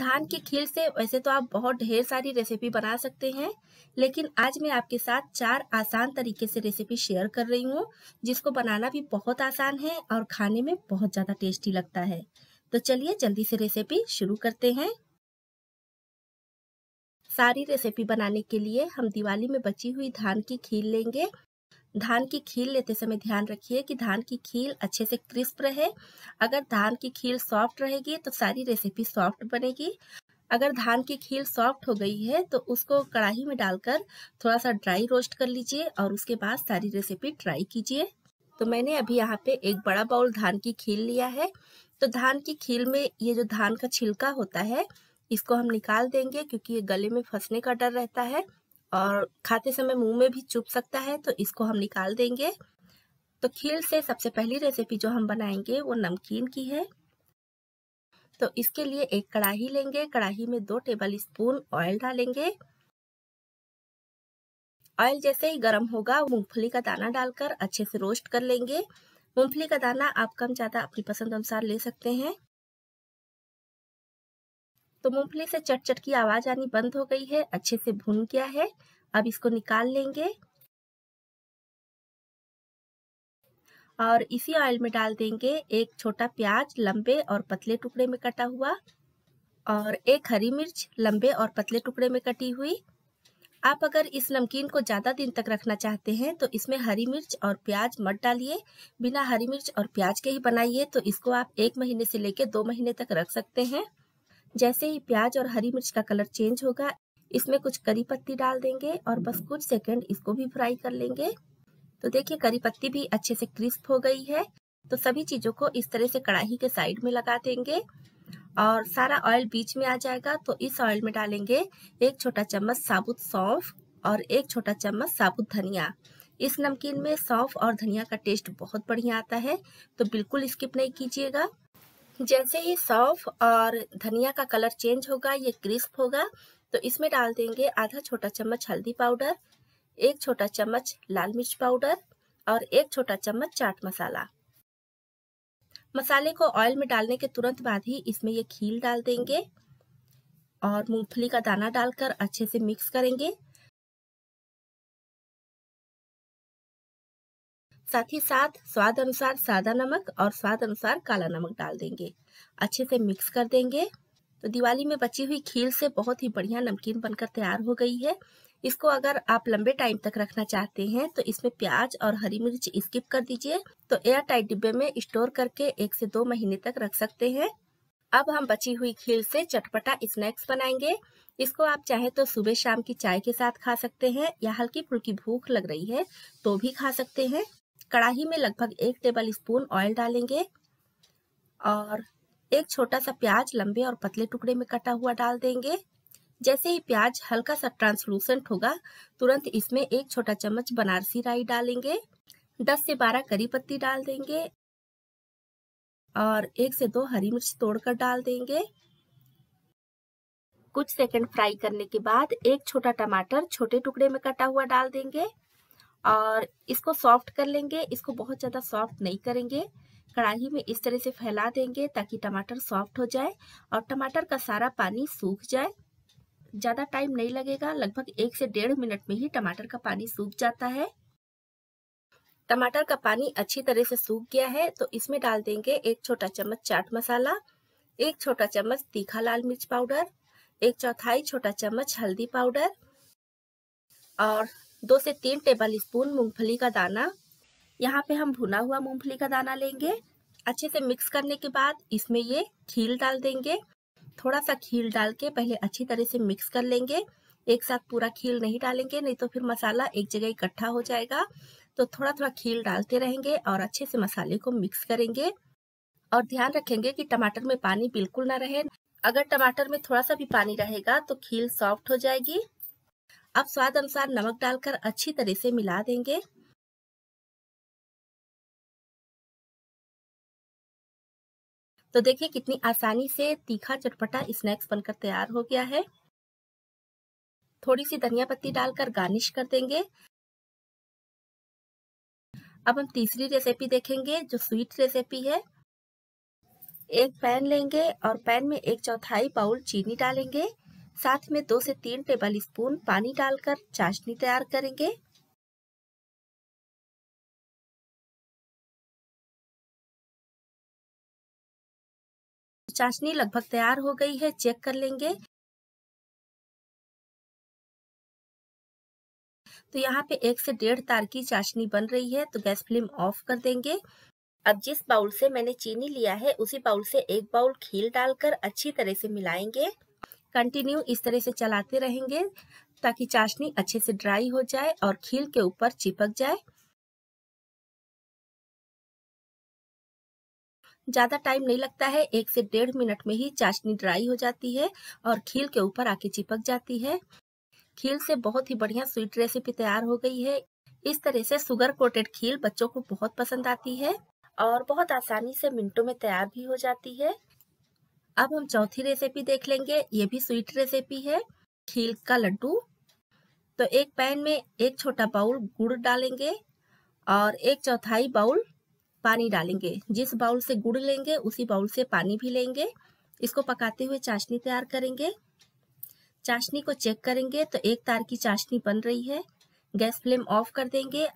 धान के खील से वैसे तो आप बहुत ढेर सारी रेसिपी बना सकते हैं लेकिन आज मैं आपके साथ चार आसान तरीके से रेसिपी शेयर कर रही हूँ जिसको बनाना भी बहुत आसान है और खाने में बहुत ज़्यादा टेस्टी लगता है तो चलिए जल्दी से रेसिपी शुरू करते हैं सारी रेसिपी बनाने के लिए हम दिवाली में बची हुई धान की खील लेंगे धान की खील लेते समय ध्यान रखिए कि धान की खील अच्छे से क्रिस्प रहे अगर धान की खील सॉफ्ट रहेगी तो सारी रेसिपी सॉफ्ट बनेगी अगर धान की खील सॉफ्ट हो गई है तो उसको कढ़ाई में डालकर थोड़ा सा ड्राई रोस्ट कर लीजिए और उसके बाद सारी रेसिपी ट्राई कीजिए तो मैंने अभी यहाँ पे एक बड़ा बाउल धान की खील लिया है तो धान की खील में ये जो धान का छिलका होता है इसको हम निकाल देंगे क्योंकि ये गले में फंसने का डर रहता है और खाते समय मुंह में भी चुप सकता है तो इसको हम निकाल देंगे तो खीर से सबसे पहली रेसिपी जो हम बनाएंगे वो नमकीन की है तो इसके लिए एक कढ़ाही लेंगे कढ़ाही में दो टेबल स्पून ऑयल डालेंगे ऑयल जैसे ही गर्म होगा मूंगफली का दाना डालकर अच्छे से रोस्ट कर लेंगे मूंगफली का दाना आप कम ज़्यादा अपनी पसंद अनुसार ले सकते हैं तो मूंगफली से चटचट की आवाज आनी बंद हो गई है अच्छे से भून गया है अब इसको निकाल लेंगे और इसी ऑयल में डाल देंगे एक छोटा प्याज लंबे और पतले टुकड़े में कटा हुआ और एक हरी मिर्च लंबे और पतले टुकड़े में कटी हुई आप अगर इस नमकीन को ज़्यादा दिन तक रखना चाहते हैं तो इसमें हरी मिर्च और प्याज मत डालिए बिना हरी मिर्च और प्याज के ही बनाइए तो इसको आप एक महीने से लेकर दो महीने तक रख सकते हैं जैसे ही प्याज और हरी मिर्च का कलर चेंज होगा इसमें कुछ करी पत्ती डाल देंगे और बस कुछ सेकंड इसको भी फ्राई कर लेंगे तो देखिए करी पत्ती भी अच्छे से क्रिस्प हो गई है तो सभी चीजों को इस तरह से कड़ाही के साइड में लगा देंगे और सारा ऑयल बीच में आ जाएगा तो इस ऑयल में डालेंगे एक छोटा चम्मच साबुत सौंफ और एक छोटा चम्मच साबुत धनिया इस नमकीन में सौंफ और धनिया का टेस्ट बहुत बढ़िया आता है तो बिल्कुल स्किप नहीं कीजिएगा जैसे ही सौफ और धनिया का कलर चेंज होगा ये क्रिस्प होगा तो इसमें डाल देंगे आधा छोटा चम्मच हल्दी पाउडर एक छोटा चम्मच लाल मिर्च पाउडर और एक छोटा चम्मच चाट मसाला मसाले को ऑयल में डालने के तुरंत बाद ही इसमें ये खील डाल देंगे और मूंगफली का दाना डालकर अच्छे से मिक्स करेंगे साथ ही साथ स्वाद अनुसार सादा नमक और स्वाद अनुसार काला नमक डाल देंगे अच्छे से मिक्स कर देंगे तो दिवाली में बची हुई खील से बहुत ही बढ़िया नमकीन बनकर तैयार हो गई है इसको अगर आप लंबे टाइम तक रखना चाहते हैं तो इसमें प्याज और हरी मिर्च स्किप कर दीजिए तो एयर टाइट डिब्बे में स्टोर करके एक से दो महीने तक रख सकते हैं अब हम बची हुई खील से चटपटा स्नैक्स बनाएंगे इसको आप चाहे तो सुबह शाम की चाय के साथ खा सकते हैं या हल्की फुल्की भूख लग रही है तो भी खा सकते हैं कढ़ाही में लगभग एक टेबल स्पून ऑयल डालेंगे और एक छोटा सा प्याज लंबे और पतले टुकड़े में कटा हुआ डाल देंगे जैसे ही प्याज हल्का सा ट्रांसलूसेंट होगा तुरंत इसमें एक छोटा चम्मच बनारसी राई डालेंगे 10 से 12 करी पत्ती डाल देंगे और एक से दो हरी मिर्च तोड़कर डाल देंगे कुछ सेकंड फ्राई करने के बाद एक छोटा टमाटर छोटे टुकड़े में कटा हुआ डाल देंगे और इसको सॉफ्ट कर लेंगे इसको बहुत ज़्यादा सॉफ्ट नहीं करेंगे कढ़ाई में इस तरह से फैला देंगे ताकि टमाटर सॉफ्ट हो जाए और टमाटर का सारा पानी सूख जाए ज़्यादा टाइम नहीं लगेगा लगभग एक से डेढ़ मिनट में ही टमाटर का पानी सूख जाता है टमाटर का पानी अच्छी तरह से सूख गया है तो इसमें डाल देंगे एक छोटा चम्मच चाट मसाला एक छोटा चम्मच तीखा लाल मिर्च पाउडर एक चौथाई छोटा चम्मच हल्दी पाउडर और दो से तीन टेबल स्पून मूँगफली का दाना यहाँ पे हम भुना हुआ मूंगफली का दाना लेंगे अच्छे से मिक्स करने के बाद इसमें ये खील डाल देंगे थोड़ा सा खील डाल के पहले अच्छी तरह से मिक्स कर लेंगे एक साथ पूरा खील नहीं डालेंगे नहीं तो फिर मसाला एक जगह इकट्ठा हो जाएगा तो थोड़ा थोड़ा खील डालते रहेंगे और अच्छे से मसाले को मिक्स करेंगे और ध्यान रखेंगे कि टमाटर में पानी बिल्कुल ना रहे अगर टमाटर में थोड़ा सा भी पानी रहेगा तो खील सॉफ्ट हो जाएगी अब स्वाद अनुसार नमक डालकर अच्छी तरह से मिला देंगे तो देखिए कितनी आसानी से तीखा चटपटा स्नैक्स बनकर तैयार हो गया है थोड़ी सी धनिया पत्ती डालकर गार्निश कर देंगे अब हम तीसरी रेसिपी देखेंगे जो स्वीट रेसिपी है एक पैन लेंगे और पैन में एक चौथाई बाउल चीनी डालेंगे साथ में दो से तीन टेबल स्पून पानी डालकर चाशनी तैयार करेंगे चाशनी लगभग तैयार हो गई है चेक कर लेंगे तो यहाँ पे एक से डेढ़ तार की चाशनी बन रही है तो गैस फ्लेम ऑफ कर देंगे अब जिस बाउल से मैंने चीनी लिया है उसी बाउल से एक बाउल खील डालकर अच्छी तरह से मिलाएंगे कंटिन्यू इस तरह से चलाते रहेंगे ताकि चाशनी अच्छे से ड्राई हो जाए और खील के ऊपर चिपक जाए ज़्यादा टाइम नहीं लगता है एक से डेढ़ मिनट में ही चाशनी ड्राई हो जाती है और खील के ऊपर आके चिपक जाती है खील से बहुत ही बढ़िया स्वीट रेसिपी तैयार हो गई है इस तरह से सुगर कोटेड खील बच्चों को बहुत पसंद आती है और बहुत आसानी से मिनटों में तैयार भी हो जाती है अब हम चौथी रेसिपी देख लेंगे ये भी स्वीट रेसिपी है खील का लड्डू तो एक पैन में एक छोटा बाउल गुड़ डालेंगे और एक चौथाई बाउल पानी डालेंगे जिस बाउल से गुड़ लेंगे उसी बाउल से पानी भी लेंगे इसको पकाते हुए चाशनी तैयार करेंगे चाशनी को चेक करेंगे तो एक तार की चाशनी बन रही है गैस फ्लेम ऑफ कर देंगे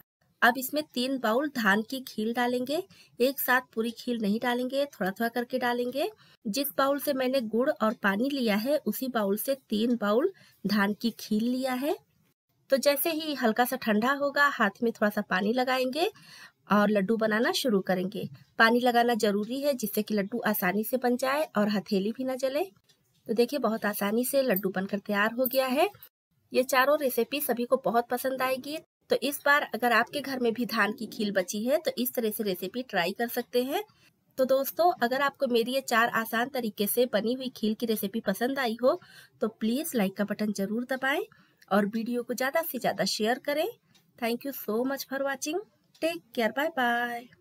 अब इसमें तीन बाउल धान की खील डालेंगे एक साथ पूरी खील नहीं डालेंगे थोड़ा थोड़ा करके डालेंगे जिस बाउल से मैंने गुड़ और पानी लिया है उसी बाउल से तीन बाउल धान की खील लिया है तो जैसे ही हल्का सा ठंडा होगा हाथ में थोड़ा सा पानी लगाएंगे और लड्डू बनाना शुरू करेंगे पानी लगाना जरूरी है जिससे कि लड्डू आसानी से बन जाए और हथेली भी ना जले तो देखिए बहुत आसानी से लड्डू बनकर तैयार हो गया है ये चारों रेसिपी सभी को बहुत पसंद आएगी तो इस बार अगर आपके घर में भी धान की खील बची है तो इस तरह से रेसिपी ट्राई कर सकते हैं तो दोस्तों अगर आपको मेरी ये चार आसान तरीके से बनी हुई खील की रेसिपी पसंद आई हो तो प्लीज़ लाइक का बटन ज़रूर दबाएं और वीडियो को ज़्यादा से ज़्यादा शेयर करें thank you so much for watching take care bye bye